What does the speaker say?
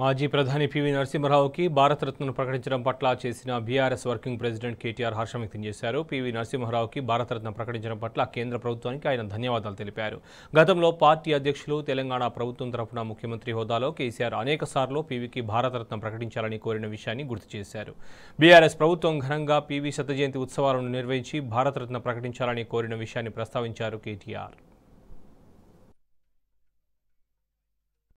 మాజీ ప్రధాని పివి నరసింహరావుకి భారతరత్నను ప్రకటించడం పట్ల చేసిన బీఆర్ఎస్ వర్కింగ్ ప్రెసిడెంట్ కేటీఆర్ హర్షం వ్యక్తం చేశారు పివి నరసింహరావుకి భారతరత్న ప్రకటించడం పట్ల కేంద్ర ప్రభుత్వానికి ఆయన ధన్యవాదాలు తెలిపారు గతంలో పార్టీ అధ్యక్షులు తెలంగాణ ప్రభుత్వం తరఫున ముఖ్యమంత్రి హోదాలో కేసీఆర్ అనేక సార్లు పీవీకి భారతరత్న ప్రకటించాలని కోరిన విషయాన్ని గుర్తు చేశారు బీఆర్ఎస్ ప్రభుత్వం ఘనంగా పీవీ శతజయంతి ఉత్సవాలను నిర్వహించి భారతరత్న ప్రకటించాలని కోరిన విషయాన్ని ప్రస్తావించారు కేటీఆర్